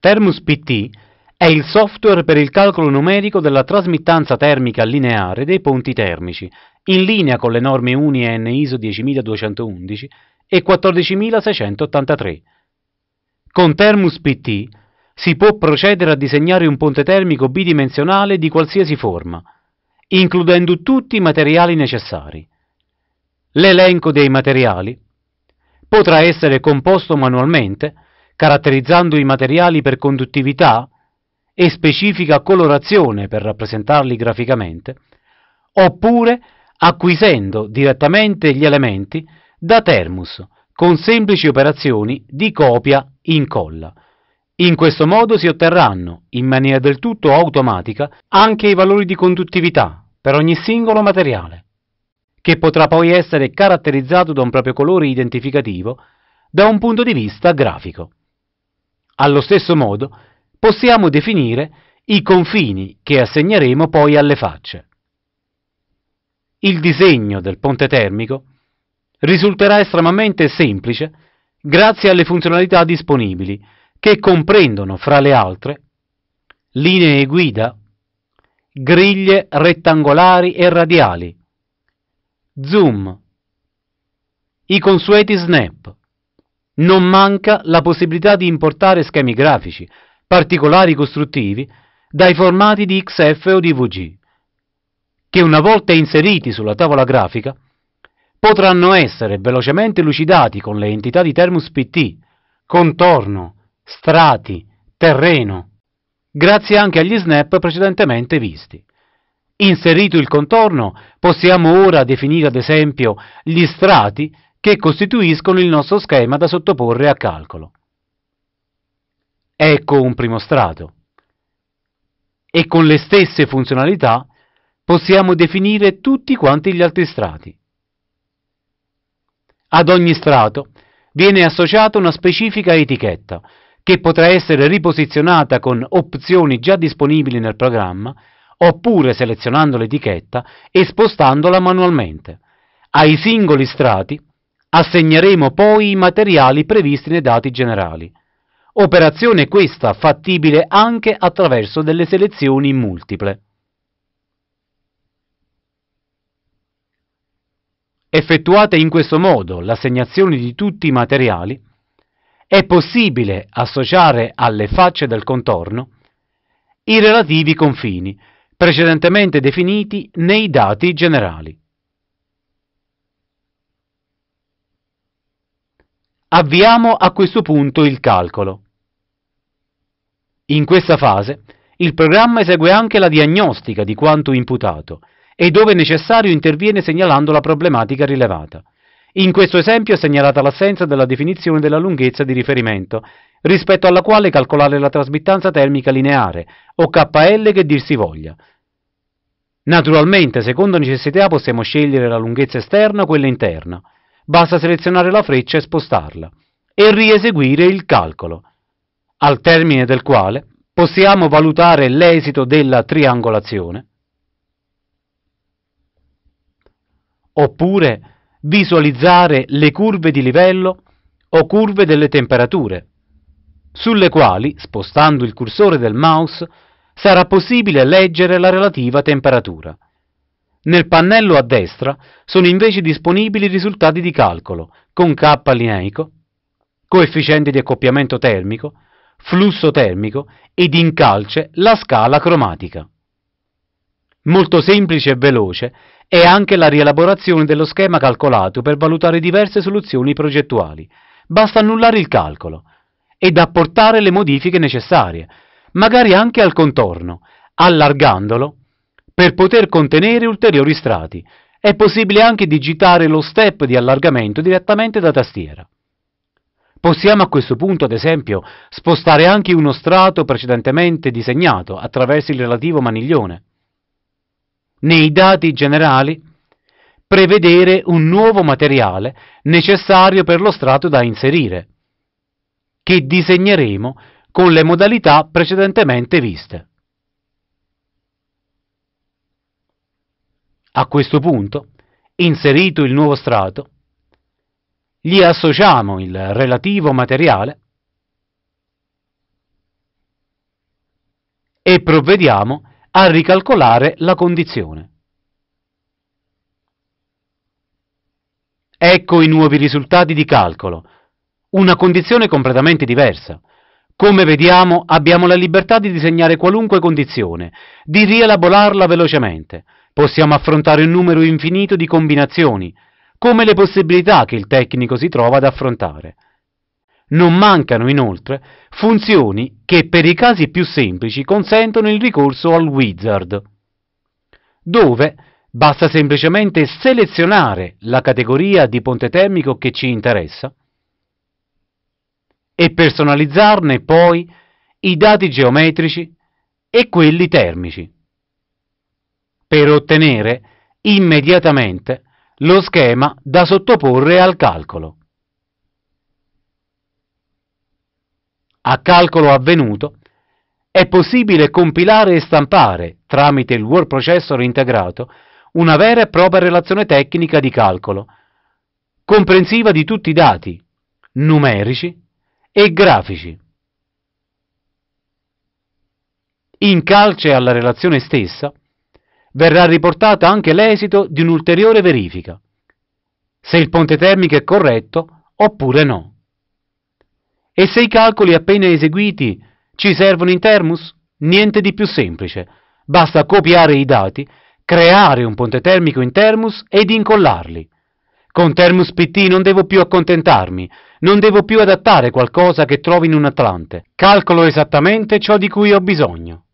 Thermus PT è il software per il calcolo numerico della trasmittanza termica lineare dei ponti termici, in linea con le norme UNI-N ISO 10211 e 14683. Con Thermus PT si può procedere a disegnare un ponte termico bidimensionale di qualsiasi forma, includendo tutti i materiali necessari. L'elenco dei materiali potrà essere composto manualmente caratterizzando i materiali per conduttività e specifica colorazione per rappresentarli graficamente, oppure acquisendo direttamente gli elementi da Termus con semplici operazioni di copia-incolla. In questo modo si otterranno, in maniera del tutto automatica, anche i valori di conduttività per ogni singolo materiale, che potrà poi essere caratterizzato da un proprio colore identificativo da un punto di vista grafico. Allo stesso modo possiamo definire i confini che assegneremo poi alle facce. Il disegno del ponte termico risulterà estremamente semplice grazie alle funzionalità disponibili che comprendono, fra le altre, linee guida, griglie rettangolari e radiali, zoom, i consueti snap, non manca la possibilità di importare schemi grafici, particolari costruttivi, dai formati di XF o di VG, che una volta inseriti sulla tavola grafica, potranno essere velocemente lucidati con le entità di termus PT, contorno, strati, terreno, grazie anche agli snap precedentemente visti. Inserito il contorno, possiamo ora definire ad esempio gli strati che costituiscono il nostro schema da sottoporre a calcolo. Ecco un primo strato. E con le stesse funzionalità possiamo definire tutti quanti gli altri strati. Ad ogni strato viene associata una specifica etichetta che potrà essere riposizionata con opzioni già disponibili nel programma oppure selezionando l'etichetta e spostandola manualmente. Ai singoli strati Assegneremo poi i materiali previsti nei dati generali. Operazione questa fattibile anche attraverso delle selezioni multiple. Effettuate in questo modo l'assegnazione di tutti i materiali, è possibile associare alle facce del contorno i relativi confini, precedentemente definiti nei dati generali. Avviamo a questo punto il calcolo. In questa fase il programma esegue anche la diagnostica di quanto imputato e dove necessario interviene segnalando la problematica rilevata. In questo esempio è segnalata l'assenza della definizione della lunghezza di riferimento, rispetto alla quale calcolare la trasmittanza termica lineare, o KL che dir si voglia. Naturalmente, secondo necessità, possiamo scegliere la lunghezza esterna o quella interna basta selezionare la freccia e spostarla e rieseguire il calcolo, al termine del quale possiamo valutare l'esito della triangolazione oppure visualizzare le curve di livello o curve delle temperature, sulle quali, spostando il cursore del mouse, sarà possibile leggere la relativa temperatura. Nel pannello a destra sono invece disponibili i risultati di calcolo con K lineico, coefficiente di accoppiamento termico, flusso termico ed in calce la scala cromatica. Molto semplice e veloce è anche la rielaborazione dello schema calcolato per valutare diverse soluzioni progettuali. Basta annullare il calcolo ed apportare le modifiche necessarie, magari anche al contorno, allargandolo per poter contenere ulteriori strati. È possibile anche digitare lo step di allargamento direttamente da tastiera. Possiamo a questo punto, ad esempio, spostare anche uno strato precedentemente disegnato attraverso il relativo maniglione. Nei dati generali prevedere un nuovo materiale necessario per lo strato da inserire, che disegneremo con le modalità precedentemente viste. A questo punto, inserito il nuovo strato, gli associamo il relativo materiale e provvediamo a ricalcolare la condizione. Ecco i nuovi risultati di calcolo, una condizione completamente diversa. Come vediamo abbiamo la libertà di disegnare qualunque condizione, di rielaborarla velocemente, Possiamo affrontare un numero infinito di combinazioni, come le possibilità che il tecnico si trova ad affrontare. Non mancano inoltre funzioni che per i casi più semplici consentono il ricorso al wizard, dove basta semplicemente selezionare la categoria di ponte termico che ci interessa e personalizzarne poi i dati geometrici e quelli termici per ottenere immediatamente lo schema da sottoporre al calcolo. A calcolo avvenuto è possibile compilare e stampare, tramite il Word Processor integrato, una vera e propria relazione tecnica di calcolo, comprensiva di tutti i dati, numerici e grafici. In calce alla relazione stessa, verrà riportato anche l'esito di un'ulteriore verifica, se il ponte termico è corretto oppure no. E se i calcoli appena eseguiti ci servono in termus? Niente di più semplice, basta copiare i dati, creare un ponte termico in termus ed incollarli. Con termus pt non devo più accontentarmi, non devo più adattare qualcosa che trovo in un atlante. Calcolo esattamente ciò di cui ho bisogno.